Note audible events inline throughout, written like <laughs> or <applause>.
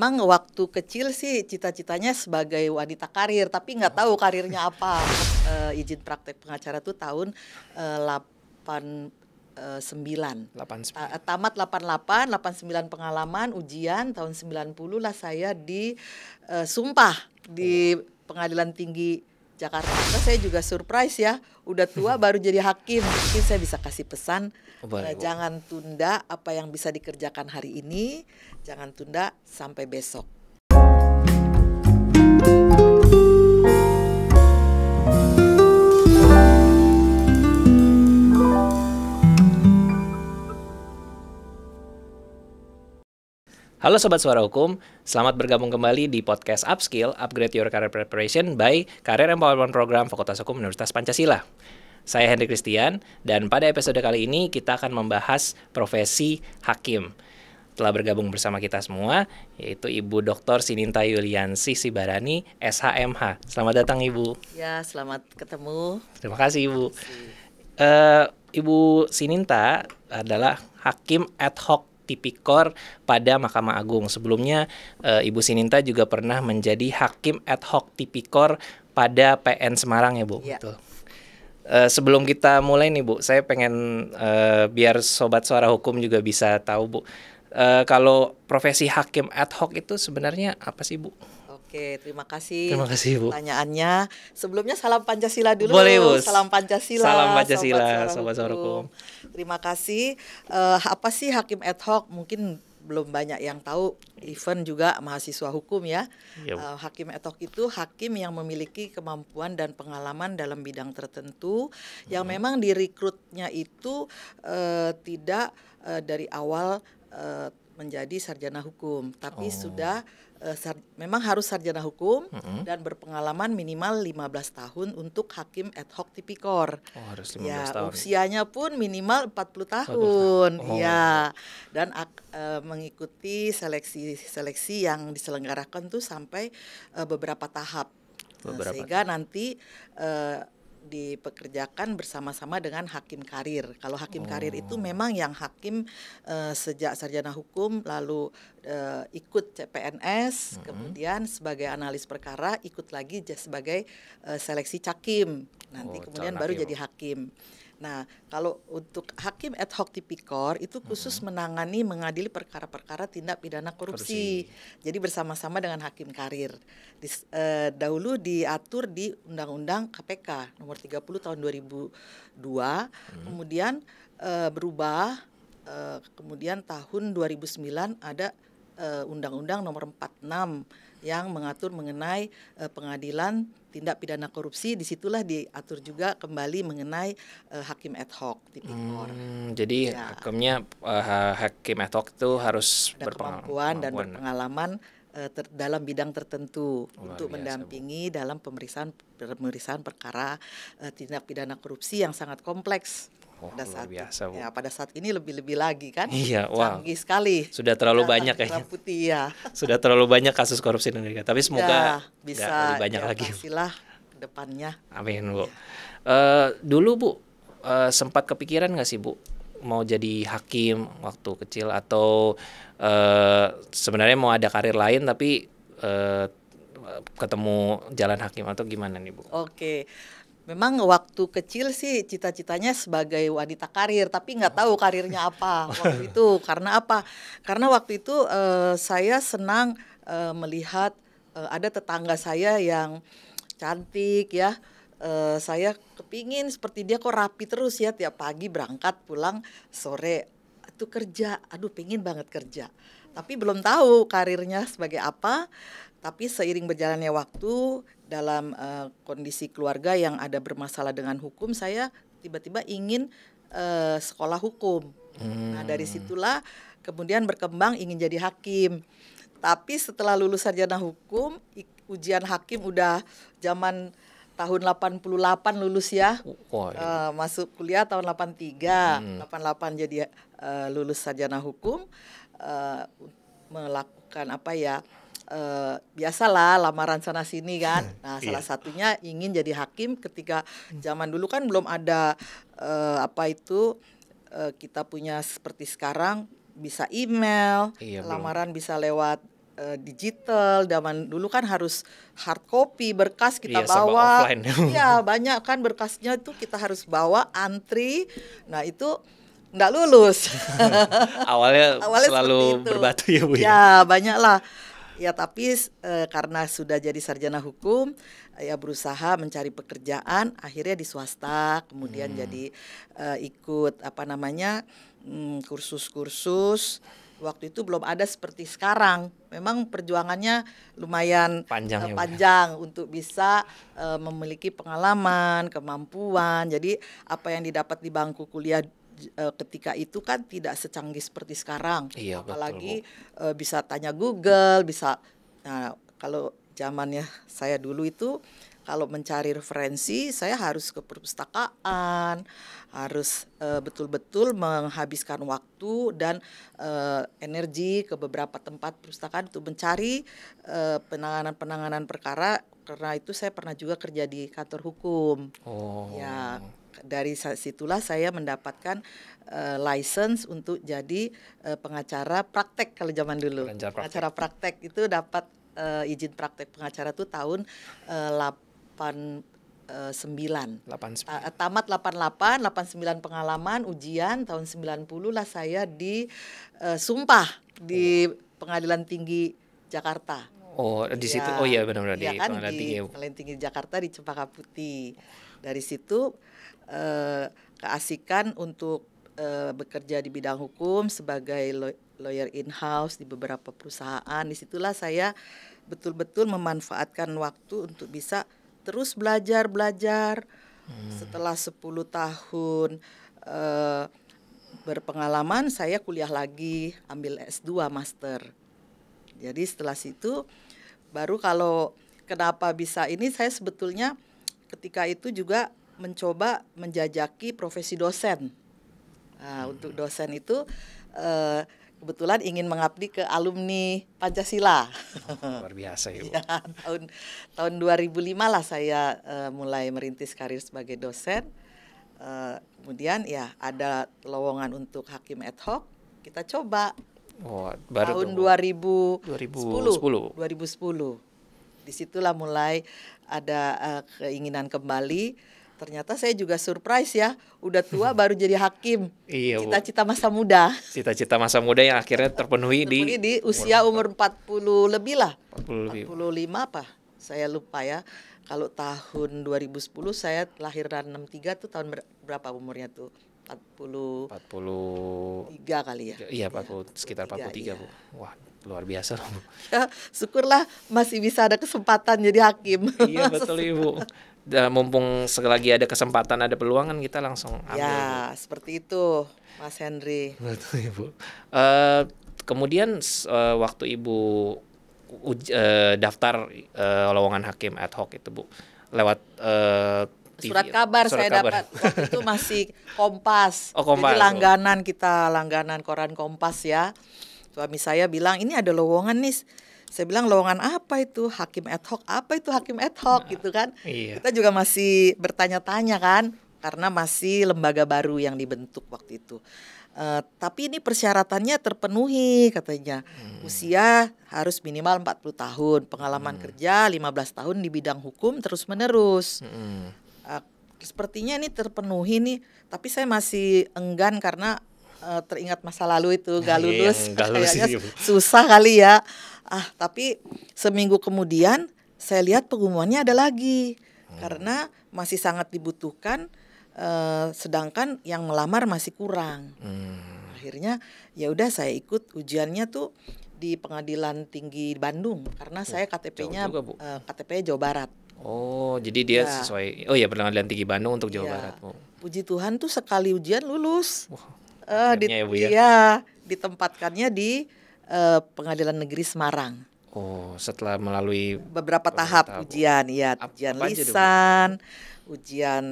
Emang waktu kecil sih cita-citanya sebagai wanita karir, tapi nggak tahu karirnya apa. E, izin praktek pengacara tuh tahun e, 8 89. delapan delapan, 88, sembilan pengalaman, ujian tahun sembilan puluh lah saya di uh, sumpah di oh. Pengadilan Tinggi Jakarta. Terus kan saya juga surprise ya, udah tua baru jadi hakim. Mungkin saya bisa kasih pesan, Baik, eh, jangan tunda apa yang bisa dikerjakan hari ini, jangan tunda sampai besok. Halo Sobat Suara Hukum, selamat bergabung kembali di podcast Upskill, Upgrade Your Career Preparation by Career Empowerment Program Fakultas Hukum Universitas Pancasila. Saya Henry Christian, dan pada episode kali ini kita akan membahas profesi hakim. Telah bergabung bersama kita semua, yaitu Ibu Dr. Sininta Yuliansi Sibarani, SHMH. Selamat datang Ibu. Ya, selamat ketemu. Terima kasih Ibu. Terima kasih. Uh, Ibu Sininta adalah hakim ad hoc tipikor pada Mahkamah Agung. Sebelumnya e, Ibu Sininta juga pernah menjadi hakim ad hoc tipikor pada PN Semarang ya Bu. Ya. Betul. Uh, sebelum kita mulai nih Bu, saya pengen uh, biar sobat suara hukum juga bisa tahu Bu. Uh, kalau profesi hakim ad hoc itu sebenarnya apa sih Bu? Oke, terima kasih. Terima kasih, Bu. Pertanyaannya, sebelumnya salam Pancasila dulu. Boleh, Bu. Salam Pancasila. Salam Pancasila, sobat sobat Terima kasih. Uh, apa sih hakim ad hoc? Mungkin belum banyak yang tahu Event juga mahasiswa hukum ya yep. Iya, uh, hakim etok itu hakim yang memiliki kemampuan dan pengalaman dalam bidang tertentu hmm. yang memang direkrutnya itu uh, tidak uh, dari awal uh, menjadi sarjana hukum tapi oh. sudah Eh, memang harus sarjana hukum mm-hmm. dan berpengalaman minimal 15 tahun untuk hakim ad hoc tipikor. Oh, harus 15 ya, tahun. Ya? usianya pun minimal 40 tahun. tahun. Iya. Oh. Ya. Dan uh, mengikuti seleksi-seleksi yang diselenggarakan tuh sampai uh, beberapa tahap. Beberapa. sehingga nanti uh, dipekerjakan bersama-sama dengan hakim karir. Kalau hakim oh. karir itu oh. memang yang hakim uh, sejak sarjana hukum lalu uh, ikut CPNS, mm -hmm. kemudian sebagai analis perkara ikut lagi sebagai uh, seleksi cakim. Nanti oh, kemudian baru hakim. jadi hakim. Nah, kalau untuk hakim ad hoc tipikor itu khusus hmm. menangani mengadili perkara-perkara tindak pidana korupsi. korupsi. Jadi bersama-sama dengan hakim karir. Di, eh, dahulu diatur di Undang-Undang KPK nomor 30 tahun 2002, hmm. kemudian eh, berubah eh, kemudian tahun 2009 ada eh, Undang-Undang uh, nomor 46 yang mengatur mengenai uh, pengadilan tindak pidana korupsi disitulah diatur juga kembali mengenai uh, hakim ad hoc tipikor. Hmm, jadi ya. hakimnya uh, eh, hakim ad hoc itu ya, harus berpengalaman dan berpengalaman uh, ter dalam bidang tertentu Luar untuk biasa, mendampingi bu. dalam pemeriksaan pemeriksaan perkara uh, tindak pidana korupsi yang sangat kompleks Oh, pada luar saat biasa, Ya, pada saat ini lebih-lebih lagi kan? Iya, wow. Canggih sekali. Sudah terlalu ya, banyak kayaknya. Putih ya. <laughs> Sudah terlalu banyak kasus korupsi di negara. tapi semoga ya, bisa lebih banyak lagi. Silah depannya. Amin, Bu. Ya. Uh, dulu, Bu, uh, sempat kepikiran nggak sih, Bu, mau jadi hakim waktu kecil atau uh, sebenarnya mau ada karir lain tapi uh, ketemu jalan hakim atau gimana nih, Bu? Oke. Okay memang waktu kecil sih cita-citanya sebagai wanita karir tapi nggak tahu karirnya apa waktu <laughs> itu karena apa karena waktu itu uh, saya senang uh, melihat uh, ada tetangga saya yang cantik ya uh, saya kepingin seperti dia kok rapi terus ya tiap pagi berangkat pulang sore itu kerja aduh pingin banget kerja tapi belum tahu karirnya sebagai apa. Tapi seiring berjalannya waktu dalam uh, kondisi keluarga yang ada bermasalah dengan hukum, saya tiba-tiba ingin uh, sekolah hukum. Hmm. Nah dari situlah kemudian berkembang ingin jadi hakim. Tapi setelah lulus sarjana hukum, ujian hakim udah zaman tahun 88 lulus ya. iya. Uh, masuk kuliah tahun 83, hmm. 88 jadi uh, lulus sarjana hukum. Eh, melakukan apa ya uh, biasalah lamaran sana sini kan. Hmm, nah, iya. salah satunya ingin jadi hakim ketika zaman dulu kan belum ada uh, apa itu uh, kita punya seperti sekarang bisa email, yeah, iya, lamaran belum. bisa lewat digital zaman dulu kan harus hard copy berkas kita iya, bawa. Iya, banyak kan berkasnya itu kita harus bawa antri. Nah, itu nggak lulus. <laughs> Awalnya, Awalnya selalu berbatu ya bu ya. Ya banyak lah. Ya tapi e, karena sudah jadi sarjana hukum, ya berusaha mencari pekerjaan. Akhirnya di swasta, kemudian hmm. jadi e, ikut apa namanya hmm, kursus-kursus. Hmm, waktu itu belum ada seperti sekarang. Memang perjuangannya lumayan panjang, e, uh, panjang ya. ya? untuk bisa uh, memiliki pengalaman, kemampuan. Jadi apa yang didapat di bangku kuliah uh, ketika itu kan tidak secanggih seperti sekarang. Iya, Apalagi betul, uh, bisa tanya Google, bisa nah kalau zamannya saya dulu itu kalau mencari referensi saya harus ke perpustakaan, harus eh, betul-betul uh, menghabiskan waktu dan uh, energi ke beberapa tempat perpustakaan untuk mencari penanganan-penanganan uh, perkara karena itu saya pernah juga kerja di kantor hukum. Oh. Ya, dari situlah saya mendapatkan uh, license untuk jadi uh, pengacara praktek kalau zaman dulu. Pengacara praktek, pengacara praktek itu dapat uh, izin praktek pengacara itu tahun uh, 8 89. 89. Tamat 88, 89 pengalaman, ujian tahun 90 lah saya di uh, sumpah di oh. Pengadilan Tinggi Jakarta. Oh, di ya, situ. Oh iya benar-benar ya, di iya kan, Pengadilan di Tinggi. Pengadilan Tinggi Jakarta di Cempaka Putih. Dari situ Eh, keasikan untuk uh, bekerja di bidang hukum sebagai lawyer in house di beberapa perusahaan. Disitulah saya betul-betul memanfaatkan waktu untuk bisa terus belajar belajar. Hmm. Setelah 10 tahun Uh, berpengalaman, saya kuliah lagi ambil S2 master. Jadi setelah situ baru kalau kenapa bisa ini saya sebetulnya ketika itu juga mencoba menjajaki profesi dosen. Nah, hmm. Untuk dosen itu uh, kebetulan ingin mengabdi ke alumni Pancasila. Oh, luar biasa Ibu. ya, iya, tahun tahun 2005 lah saya uh, mulai merintis karir sebagai dosen. Uh, kemudian ya ada lowongan untuk hakim ad hoc, kita coba. Oh, baru tahun 2010. 2010. 2010. Disitulah mulai ada uh, keinginan kembali ternyata saya juga surprise ya udah tua <laughs> baru jadi hakim iya cita-cita masa muda cita-cita masa muda yang akhirnya terpenuhi, terpenuhi di, di usia umur 40 lebih lah 40 lebih. 45 apa saya lupa ya kalau tahun 2010 saya lahiran 63 tuh tahun berapa umurnya tuh 40 43 kali ya iya 40 ya, sekitar 43 iya. Bu wah luar biasa loh Bu. <laughs> syukurlah masih bisa ada kesempatan jadi hakim iya betul <laughs> Ibu mumpung sekali lagi ada kesempatan ada peluang kan kita langsung ambil. Ya, seperti itu Mas Henry. Betul Ibu. Uh, kemudian uh, waktu Ibu uh, daftar uh, lowongan hakim ad hoc itu Bu lewat uh, surat kabar surat saya dapat waktu itu <laughs> masih Kompas. Oh, Kompas. Jadi oh. langganan kita langganan koran Kompas ya. Suami saya bilang ini ada lowongan nih saya bilang lowongan apa itu hakim ad hoc apa itu hakim ad hoc nah, gitu kan iya. kita juga masih bertanya-tanya kan karena masih lembaga baru yang dibentuk waktu itu Uh, tapi ini persyaratannya terpenuhi katanya. Hmm. Usia harus minimal 40 tahun, pengalaman hmm. kerja 15 tahun di bidang hukum terus-menerus. Hmm. Uh, sepertinya ini terpenuhi nih, tapi saya masih enggan karena uh, teringat masa lalu itu <laughs> gak iya, lulus, <laughs> gak lulus kayaknya susah kali ya. Ah, tapi seminggu kemudian saya lihat pengumumannya ada lagi hmm. karena masih sangat dibutuhkan uh, sedangkan yang melamar masih kurang. Hmm. Akhirnya ya udah saya ikut ujiannya tuh di Pengadilan Tinggi Bandung karena saya KTP-nya uh, eh, ktp Jawa Barat. Oh, jadi dia ya. sesuai. Oh ya, Pengadilan Tinggi Bandung untuk Jawa ya. Barat. Oh. Puji Tuhan tuh sekali ujian lulus uh, di, ya, Bu, ya? ya ditempatkannya di uh, Pengadilan Negeri Semarang. Oh, setelah melalui beberapa, beberapa tahap, tahap ujian, ya, ujian apa lisan, itu, ujian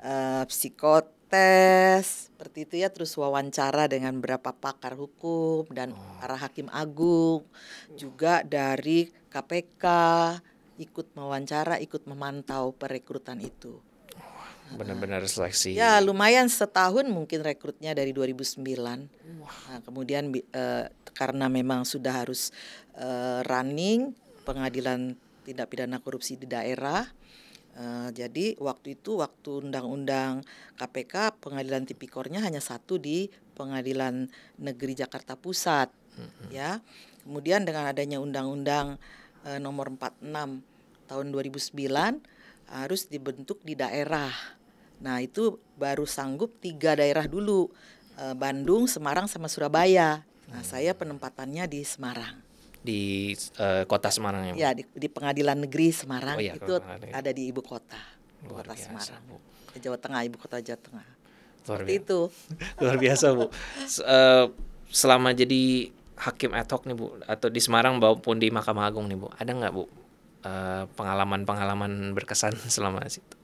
uh, psikotes, seperti itu ya, terus wawancara dengan beberapa pakar hukum dan oh. para hakim agung, juga dari KPK ikut mewawancara, ikut memantau perekrutan itu benar-benar seleksi. Ya, lumayan setahun mungkin rekrutnya dari 2009. Nah, kemudian uh, karena memang sudah harus uh, running pengadilan tindak pidana korupsi di daerah. Uh, jadi waktu itu waktu undang-undang KPK pengadilan tipikornya hanya satu di pengadilan negeri Jakarta Pusat mm -hmm. ya kemudian dengan adanya undang-undang uh, nomor 46 tahun 2009 harus dibentuk di daerah Nah itu baru sanggup tiga daerah dulu eh, Bandung, Semarang, sama Surabaya. Nah hmm. saya penempatannya di Semarang. Di uh, kota Semarang ya? Ya di, di Pengadilan Negeri Semarang oh, iya, itu ada di ibu kota, Luar kota biasa, Semarang, Bu. Eh, Jawa Tengah, ibu kota Jawa Tengah. Luar biasa. Itu <laughs> luar biasa Bu. S uh, selama jadi hakim ad hoc nih Bu, atau di Semarang maupun di Mahkamah Agung nih Bu, ada nggak Bu pengalaman-pengalaman uh, berkesan <laughs> selama situ?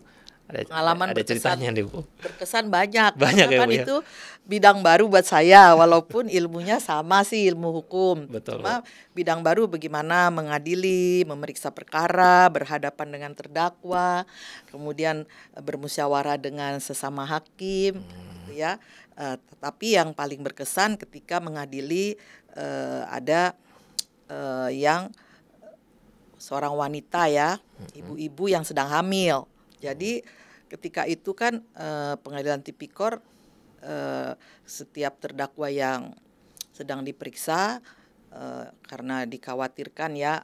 ada, pengalaman ada berkesan, ceritanya nih Bu. Berkesan banyak. <laughs> Banyak ya, Karena ya, kan ya? itu bidang baru buat saya walaupun ilmunya sama sih ilmu hukum. Betul. Cuma Bu. bidang baru bagaimana mengadili, memeriksa perkara, berhadapan dengan terdakwa, kemudian e, bermusyawarah dengan sesama hakim hmm. ya. Uh, tetapi yang paling berkesan ketika mengadili uh, ada uh, yang seorang wanita ya, ibu-ibu yang sedang hamil. Jadi ketika itu kan eh, pengadilan tipikor eh, setiap terdakwa yang sedang diperiksa eh, karena dikhawatirkan ya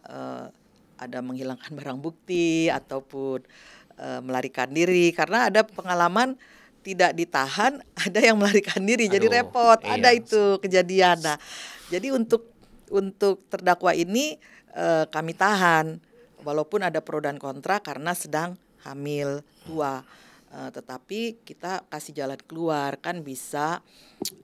ada menghilangkan barang bukti ataupun melarikan diri karena ada pengalaman tidak ditahan <laughs> ada yang melarikan diri Aduh, jadi repot iya. ada itu kejadian nah jadi untuk untuk terdakwa ini kami tahan walaupun ada pro dan kontra karena sedang hamil tua. Uh, tetapi kita kasih jalan keluar kan bisa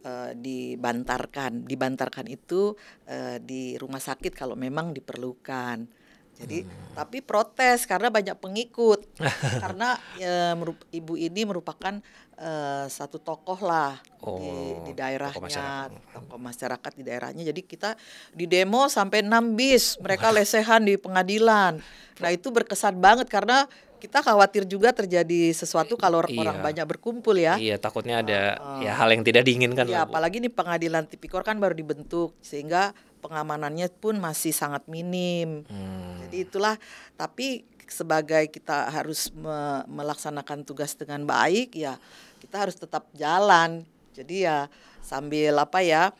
uh, dibantarkan. Dibantarkan itu uh, di rumah sakit kalau memang diperlukan. Jadi hmm. tapi protes karena banyak pengikut <laughs> karena e, ibu ini merupakan e, satu tokoh lah oh, di, di daerahnya tokoh masyarakat. Hmm. tokoh masyarakat di daerahnya. Jadi kita di demo sampai 6 bis mereka lesehan di pengadilan. Nah itu berkesan banget karena kita khawatir juga terjadi sesuatu kalau orang, iya. orang banyak berkumpul ya. Iya, takutnya ada uh, uh, ya hal yang tidak diinginkan. Iya, lah, apalagi nih pengadilan tipikor kan baru dibentuk sehingga pengamanannya pun masih sangat minim. Hmm. Jadi itulah tapi sebagai kita harus me melaksanakan tugas dengan baik ya kita harus tetap jalan. Jadi ya sambil apa ya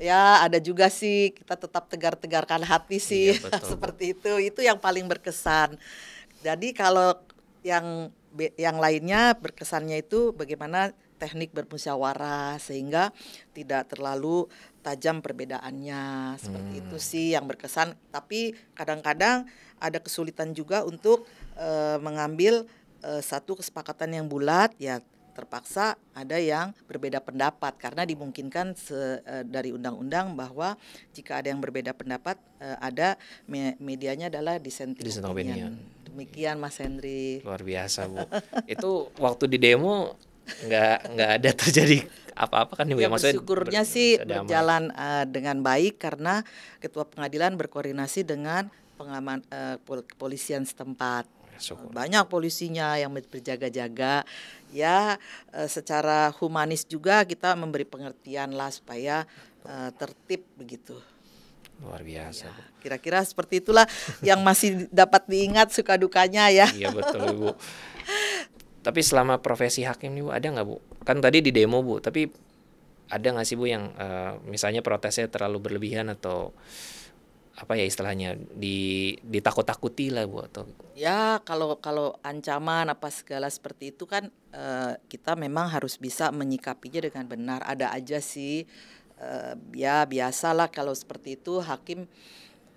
ya ada juga sih kita tetap tegar-tegarkan hati sih iya, betul. <laughs> seperti itu. Itu yang paling berkesan. Jadi kalau yang yang lainnya berkesannya itu bagaimana teknik bermusyawarah sehingga tidak terlalu tajam perbedaannya seperti hmm. itu sih yang berkesan tapi kadang-kadang ada kesulitan juga untuk e, mengambil e, satu kesepakatan yang bulat ya terpaksa ada yang berbeda pendapat karena dimungkinkan se, e, dari undang-undang bahwa jika ada yang berbeda pendapat e, ada me, medianya adalah dissenting opinion. Demikian Mas Hendri. Luar biasa Bu. itu waktu di demo nggak nggak ada terjadi apa-apa kan ibu ya, maksudnya syukurnya ber sih berjalan uh, dengan baik karena ketua pengadilan berkoordinasi dengan pengaman uh, setempat ya, Syukur. banyak polisinya yang berjaga-jaga ya uh, secara humanis juga kita memberi pengertian lah supaya uh, tertib begitu Luar biasa. Ya, kira-kira seperti itulah yang masih dapat diingat suka dukanya ya. Iya betul Bu. tapi selama profesi hakim nih Bu ada nggak Bu? Kan tadi di demo Bu, tapi ada nggak sih Bu yang uh, misalnya protesnya terlalu berlebihan atau apa ya istilahnya di ditakut-takuti lah bu atau ya kalau kalau ancaman apa segala seperti itu kan uh, kita memang harus bisa menyikapinya dengan benar ada aja sih Eh, ya biasalah kalau seperti itu hakim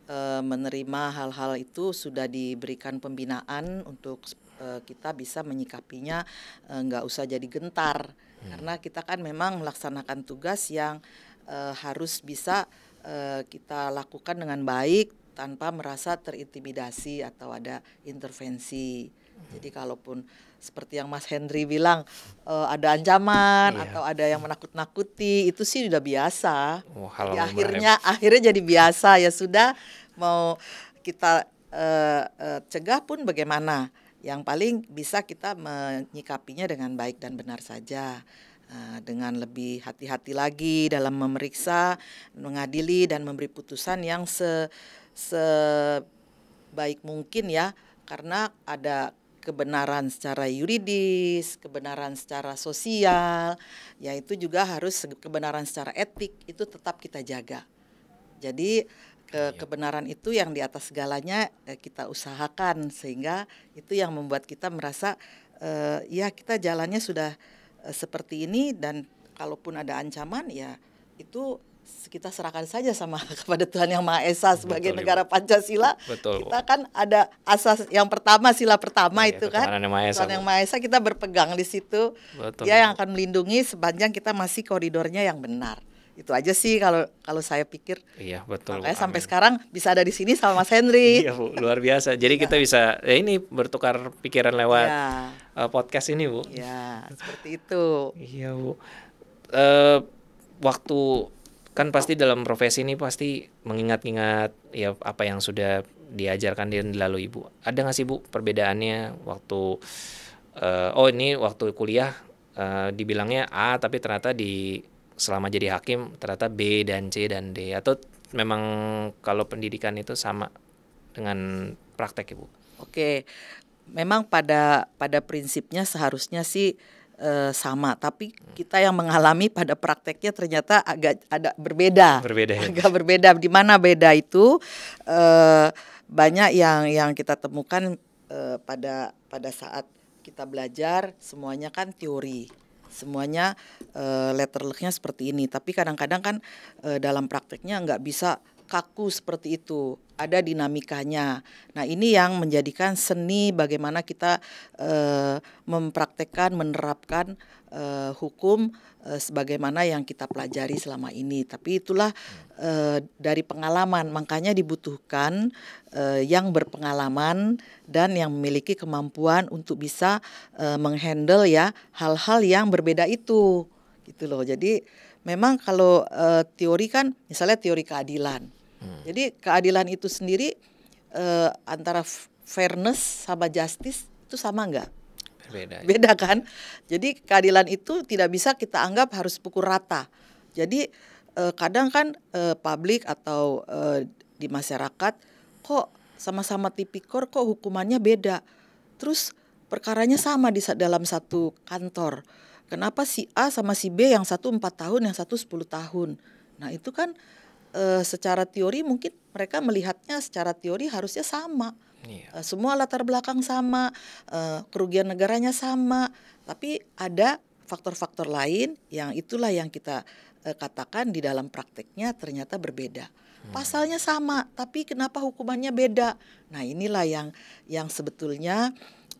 uh, menerima hal-hal itu sudah diberikan pembinaan untuk uh, kita bisa menyikapinya uh, nggak usah jadi gentar hmm. karena kita kan memang melaksanakan tugas yang uh, harus bisa uh, kita lakukan dengan baik tanpa merasa terintimidasi atau ada intervensi. Jadi kalaupun seperti yang Mas Henry bilang uh, ada ancaman iya. atau ada yang menakut-nakuti itu sih sudah biasa. Oh, di akhirnya akhirnya jadi biasa ya sudah mau kita uh, uh, cegah pun bagaimana? Yang paling bisa kita menyikapinya dengan baik dan benar saja. Uh, dengan lebih hati-hati lagi dalam memeriksa, mengadili dan memberi putusan yang se sebaik mungkin ya karena ada kebenaran secara yuridis, kebenaran secara sosial, yaitu juga harus kebenaran secara etik itu tetap kita jaga. Jadi ke iya. kebenaran itu yang di atas segalanya eh, kita usahakan sehingga itu yang membuat kita merasa eh, ya kita jalannya sudah eh, seperti ini dan kalaupun ada ancaman ya itu kita serahkan saja sama <laughs> kepada Tuhan yang Maha Esa sebagai Betul, negara Pancasila. Betul. Kita kan ada asas yang pertama sila pertama ya, itu kan. Tuhan yang Maha Esa. Tuhan yang Maha Esa kita berpegang di situ. Betul. Dia yang akan melindungi sepanjang kita masih koridornya yang benar itu aja sih kalau kalau saya pikir iya betul makanya sampai sekarang bisa ada di sini sama Mas Henry <laughs> iya Bu luar biasa jadi iya. kita bisa ya ini bertukar pikiran lewat ya. podcast ini Bu ya seperti itu iya Bu uh, waktu kan pasti dalam profesi ini pasti mengingat-ingat ya apa yang sudah diajarkan dan dilalui ibu ada nggak sih bu perbedaannya waktu uh, oh ini waktu kuliah uh, dibilangnya A tapi ternyata di selama jadi hakim ternyata B dan C dan D atau memang kalau pendidikan itu sama dengan praktek ibu oke memang pada pada prinsipnya seharusnya sih Eh, sama, tapi kita yang mengalami pada prakteknya ternyata agak ada berbeda. Berbeda. Ya? Agak berbeda. Di mana beda itu uh, banyak yang yang kita temukan uh, pada pada saat kita belajar semuanya kan teori. Semuanya uh, letter lucknya seperti ini, tapi kadang-kadang kan uh, dalam prakteknya nggak bisa kaku seperti itu ada dinamikanya. Nah, ini yang menjadikan seni bagaimana kita eh, mempraktekkan, menerapkan eh, hukum eh, sebagaimana yang kita pelajari selama ini. Tapi itulah dari pengalaman, makanya dibutuhkan yang berpengalaman dan yang memiliki kemampuan untuk bisa menghandle ya hal-hal yang berbeda itu. Gitu loh. Jadi memang kalau teori kan misalnya teori keadilan Hmm. Jadi keadilan itu sendiri eh, antara fairness sama justice itu sama enggak? Beda. Ya. Beda kan? Jadi keadilan itu tidak bisa kita anggap harus pukul rata. Jadi eh, kadang kan eh, publik atau eh, di masyarakat kok sama-sama tipikor kok hukumannya beda. Terus perkaranya sama di dalam satu kantor. Kenapa si A sama si B yang satu empat tahun, yang satu sepuluh tahun? Nah, itu kan uh, secara teori mungkin mereka melihatnya secara teori harusnya sama. Yeah. Iya. Uh, semua latar belakang sama, uh, kerugian negaranya sama, tapi ada faktor-faktor lain yang itulah yang kita uh, katakan di dalam prakteknya ternyata berbeda. Hmm. Pasalnya sama, tapi kenapa hukumannya beda? Nah, inilah yang yang sebetulnya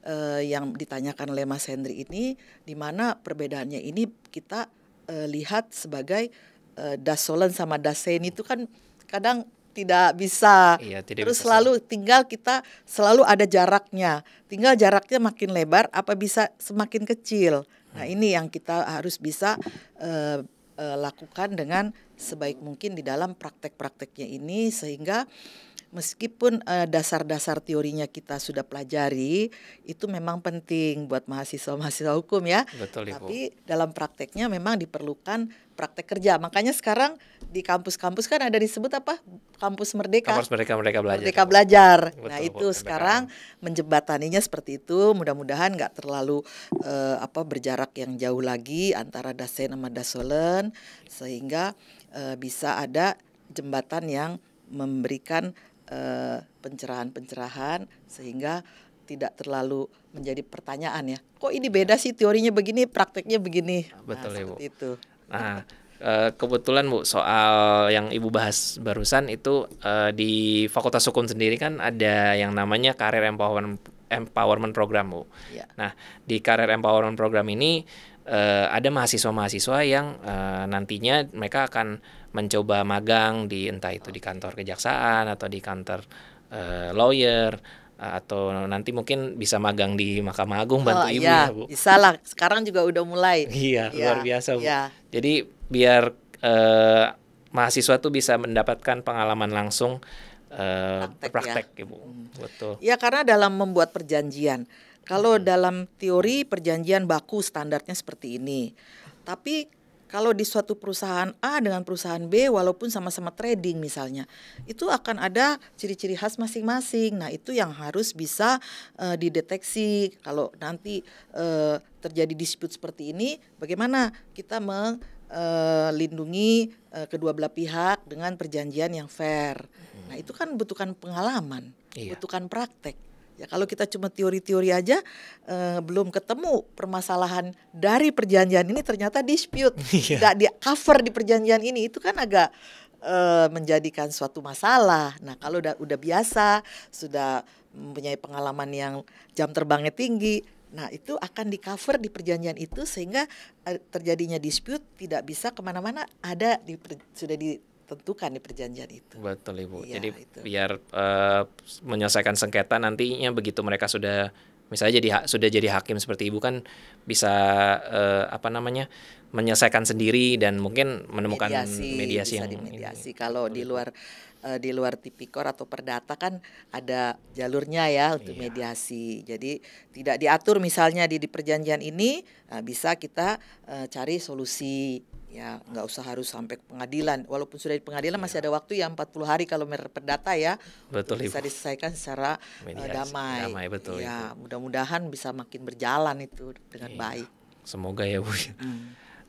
uh, yang ditanyakan oleh Mas Hendri ini di mana perbedaannya ini kita uh, lihat sebagai dasolan eh, dasolen sama dasen itu kan kadang tidak bisa. Iya, tidak Terus bisa. selalu tinggal kita selalu ada jaraknya. Tinggal jaraknya makin lebar apa bisa semakin kecil. Nah, hmm. ini yang kita harus bisa uh, lakukan dengan sebaik mungkin di dalam praktek-prakteknya ini sehingga meskipun eh, dasar-dasar uh, teorinya kita sudah pelajari, itu memang penting buat mahasiswa-mahasiswa hukum ya. Betul, Ibu. Tapi dalam prakteknya memang diperlukan praktek kerja. Makanya sekarang di kampus-kampus kan ada disebut apa? Kampus Merdeka. Kampus Merdeka Merdeka Belajar. Merdeka Belajar. Betul, nah, itu Ibu. sekarang menjembataninya seperti itu. Mudah-mudahan nggak terlalu uh, apa berjarak yang jauh lagi antara Dasen sama Dasolen sehingga uh, bisa ada jembatan yang memberikan Eh, pencerahan-pencerahan sehingga tidak terlalu menjadi pertanyaan ya. Kok ini beda sih teorinya begini, prakteknya begini. Nah, Betul nah, ya, Ibu. Itu. Nah, eh, kebetulan Bu soal yang Ibu bahas barusan itu eh, di Fakultas Hukum sendiri kan ada yang namanya karir empowerment empowerment program Bu. Ya. Nah, di karir empowerment program ini uh, ada mahasiswa-mahasiswa yang uh, nantinya mereka akan mencoba magang di entah itu di kantor kejaksaan atau di kantor uh, lawyer atau nanti mungkin bisa magang di Mahkamah Agung bantu oh, ibu ya, ya bu. Bisa lah, sekarang juga udah mulai. <laughs> iya ya, luar biasa bu. Ya. Jadi biar uh, mahasiswa tuh bisa mendapatkan pengalaman langsung uh, praktek, praktek ya. ibu. Hmm. Betul. Ya karena dalam membuat perjanjian kalau dalam teori perjanjian baku standarnya seperti ini. Tapi kalau di suatu perusahaan A dengan perusahaan B walaupun sama-sama trading misalnya itu akan ada ciri-ciri khas masing-masing nah itu yang harus bisa uh, dideteksi kalau nanti uh, terjadi dispute seperti ini bagaimana kita melindungi eh, uh, kedua belah pihak dengan perjanjian yang fair nah itu kan butuhkan pengalaman iya. butuhkan praktek Ya kalau kita cuma teori-teori aja eh, belum ketemu permasalahan dari perjanjian ini ternyata dispute, tidak <laughs> iya. di cover di perjanjian ini itu kan agak eh, menjadikan suatu masalah. Nah kalau udah udah biasa sudah mempunyai pengalaman yang jam terbangnya tinggi, Nah itu akan di cover di perjanjian itu sehingga eh, terjadinya dispute tidak bisa kemana-mana ada di, sudah di tentukan di perjanjian itu. Betul Ibu. Ya, Jadi itu. biar uh, menyelesaikan sengketa nantinya begitu mereka sudah misalnya jadi sudah jadi hakim seperti Ibu kan bisa uh, apa namanya? menyelesaikan sendiri dan mungkin menemukan mediasi, mediasi bisa yang dimediasi. Kalau di luar uh, di luar tipikor atau perdata kan ada jalurnya ya untuk iya. mediasi. Jadi tidak diatur misalnya di, di perjanjian ini uh, bisa kita uh, cari solusi ya nggak usah harus sampai pengadilan walaupun sudah di pengadilan ya. masih iya. ada waktu ya 40 hari kalau merperdata ya betul bisa Ibu. diselesaikan secara Mediasi, eh, damai damai betul ya mudah-mudahan bisa makin berjalan itu dengan ya. baik semoga ya Bu hmm.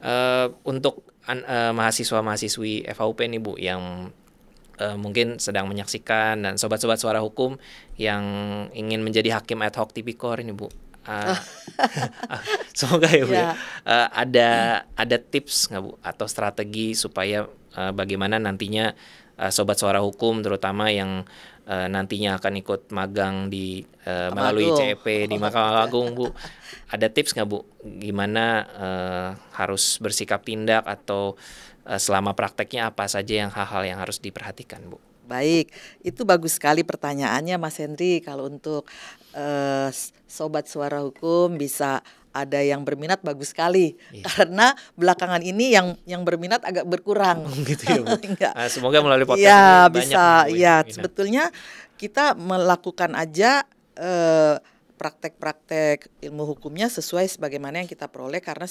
uh, untuk uh, eh, mahasiswa mahasiswi FHUP nih Bu yang uh, mungkin sedang menyaksikan dan sobat-sobat suara hukum yang ingin menjadi hakim ad hoc tipikor ini Bu Ah. <laughs> <laughs> semoga ya bu yeah. ya uh, ada hmm. ada tips nggak bu atau strategi supaya uh, bagaimana nantinya uh, sobat suara hukum terutama yang uh, nantinya akan ikut magang di uh, melalui CEP di Mahkamah Agung Bu. <laughs> Ada tips nggak Bu gimana uh, harus bersikap tindak atau uh, selama prakteknya apa saja yang hal-hal yang harus diperhatikan Bu? Baik, itu bagus sekali pertanyaannya Mas Henry. Kalau untuk uh, sobat suara hukum bisa ada yang berminat bagus sekali iya. karena belakangan ini yang yang berminat agak berkurang oh, gitu ya <laughs> nah, semoga melalui podcast ya, ini bisa banyak ya sebetulnya kita melakukan aja uh, praktek-praktek ilmu hukumnya sesuai sebagaimana yang kita peroleh karena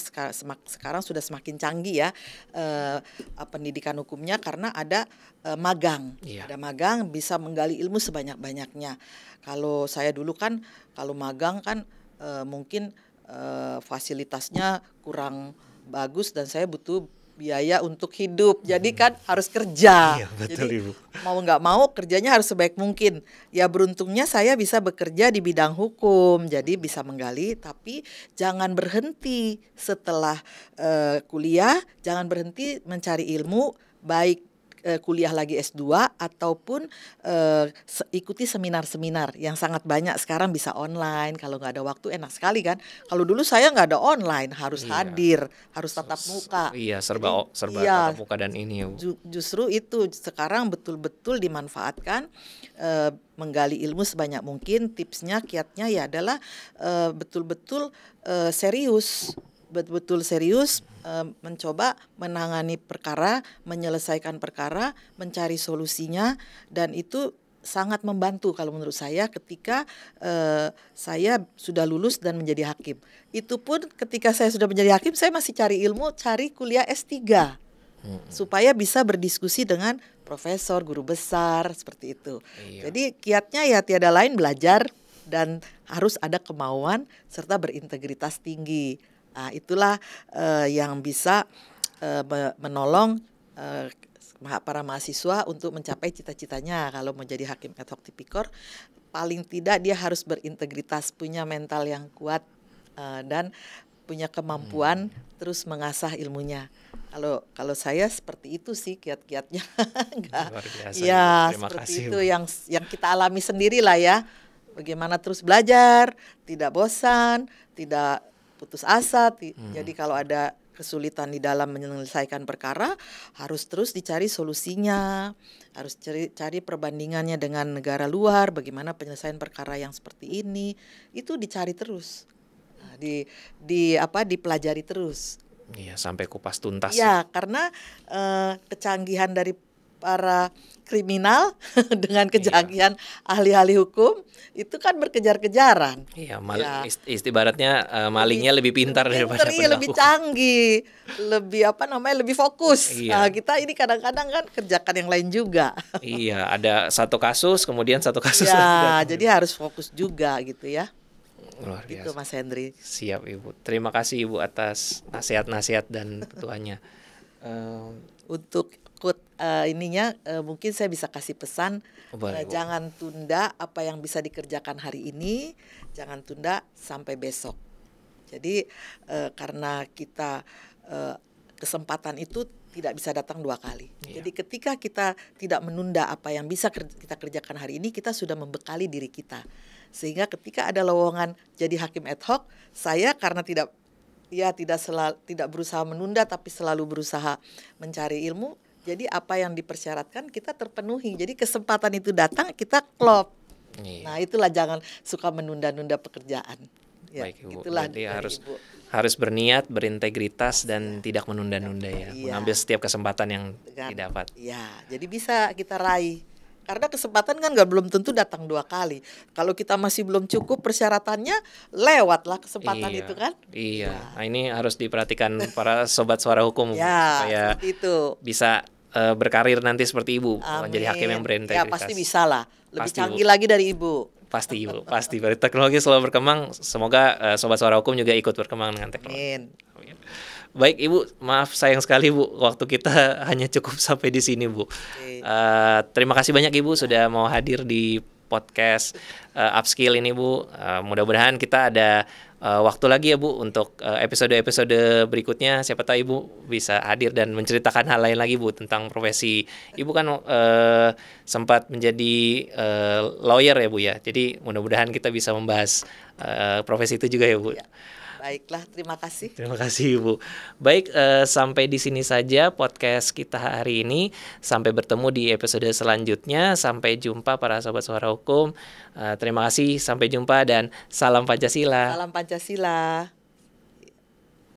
sekarang sudah semakin canggih ya eh, pendidikan hukumnya karena ada eh, magang, iya. ada magang bisa menggali ilmu sebanyak-banyaknya. Kalau saya dulu kan kalau magang kan eh, mungkin eh, fasilitasnya kurang bagus dan saya butuh biaya untuk hidup. Jadi kan harus kerja. Iya, betul, Jadi Ibu. mau nggak mau kerjanya harus sebaik mungkin. Ya beruntungnya saya bisa bekerja di bidang hukum. Jadi bisa menggali tapi jangan berhenti setelah uh, kuliah, jangan berhenti mencari ilmu baik Eh, kuliah lagi S2 ataupun uh, ikuti seminar-seminar yang sangat banyak sekarang bisa online. Kalau nggak ada waktu enak sekali kan. Kalau dulu saya nggak ada online, harus iya. hadir, harus tatap muka. Iya, serba Jadi, serba iya, tatap muka dan ini. Ju justru itu sekarang betul-betul dimanfaatkan uh, menggali ilmu sebanyak mungkin. Tipsnya, kiatnya ya adalah betul-betul uh, uh, serius betul-betul serius e, mencoba menangani perkara, menyelesaikan perkara, mencari solusinya dan itu sangat membantu kalau menurut saya ketika uh, saya sudah lulus dan menjadi hakim. Itu pun ketika saya sudah menjadi hakim saya masih cari ilmu, cari kuliah S3. Supaya bisa berdiskusi dengan profesor, guru besar seperti itu. Iya. Jadi kiatnya ya tiada lain belajar dan harus ada kemauan serta berintegritas tinggi. Nah, itulah uh, yang bisa uh, menolong uh, para mahasiswa untuk mencapai cita-citanya kalau mau jadi hakim ad hoc tipikor paling tidak dia harus berintegritas punya mental yang kuat uh, dan punya kemampuan hmm. terus mengasah ilmunya kalau kalau saya seperti itu sih kiat-kiatnya <laughs> ya Terima seperti kasih. itu yang yang kita alami sendirilah ya bagaimana terus belajar tidak bosan tidak putus asa. Hmm. Jadi kalau ada kesulitan di dalam menyelesaikan perkara harus terus dicari solusinya, harus cari, cari perbandingannya dengan negara luar, bagaimana penyelesaian perkara yang seperti ini itu dicari terus, nah, di di apa dipelajari terus. Iya sampai kupas tuntas. Iya karena uh, kecanggihan dari para kriminal <laughs> dengan kejagian iya. ahli-ahli hukum itu kan berkejar-kejaran. Iya, ya. mal ya. istibaratnya uh, malingnya lebih, lebih pintar lebih daripada pintar, lebih canggih, lebih apa namanya, lebih fokus. Iya. Nah, kita ini kadang-kadang kan kerjakan yang lain juga. <laughs> iya, ada satu kasus kemudian satu kasus. Ya, jadi harus fokus juga gitu ya. Luar gitu, biasa. Gitu Mas Hendri. Siap Ibu. Terima kasih Ibu atas nasihat-nasihat dan petuanya. Untuk takut uh, eh, ininya uh, mungkin saya bisa kasih pesan uh, jangan tunda apa yang bisa dikerjakan hari ini, jangan tunda sampai besok. Jadi uh, karena kita uh, kesempatan itu tidak bisa datang dua kali. Yeah. Jadi ketika kita tidak menunda apa yang bisa kita kerjakan hari ini, kita sudah membekali diri kita. Sehingga ketika ada lowongan jadi hakim ad hoc, saya karena tidak ya tidak selalu tidak berusaha menunda tapi selalu berusaha mencari ilmu jadi apa yang dipersyaratkan kita terpenuhi. Jadi kesempatan itu datang kita klop. Iya. Nah itulah jangan suka menunda-nunda pekerjaan. Ya, Baik ibu. Itulah Jadi harus ibu. harus berniat, berintegritas dan ya. tidak menunda-nunda ya. ya. Mengambil setiap kesempatan yang Dengan, didapat. Ya, jadi bisa kita raih. Karena kesempatan kan nggak belum tentu datang dua kali. Kalau kita masih belum cukup persyaratannya, lewatlah kesempatan iya, itu kan. Iya. Nah. Nah, ini harus diperhatikan para sobat suara hukum ya, supaya itu. bisa uh, berkarir nanti seperti ibu Amin. menjadi hakim yang ya, berintegritas. Ya pasti bisa lah, lebih pasti, canggih ibu. lagi dari ibu. Pasti ibu, pasti. Teknologi selalu berkembang. Semoga uh, sobat suara hukum juga ikut berkembang dengan teknologi. Amin. Baik ibu, maaf sayang sekali bu, waktu kita <laughs> hanya cukup sampai di sini bu. Uh, terima kasih banyak ibu sudah mau hadir di podcast uh, upskill ini bu. Uh, Mudah-mudahan kita ada uh, waktu lagi ya Bu untuk eh, episode-episode uh, berikutnya siapa tahu Ibu bisa hadir dan menceritakan hal lain lagi Bu tentang profesi. Ibu kan uh, sempat menjadi uh, lawyer ya Bu ya. Jadi mudah-mudahan kita bisa membahas uh, profesi itu juga ya Bu. Ya. Baiklah, terima kasih. Terima kasih Ibu. Baik, uh, sampai di sini saja podcast kita hari ini. Sampai bertemu di episode selanjutnya. Sampai jumpa para sobat suara hukum. Uh, terima kasih, sampai jumpa dan salam Pancasila. Salam Pancasila.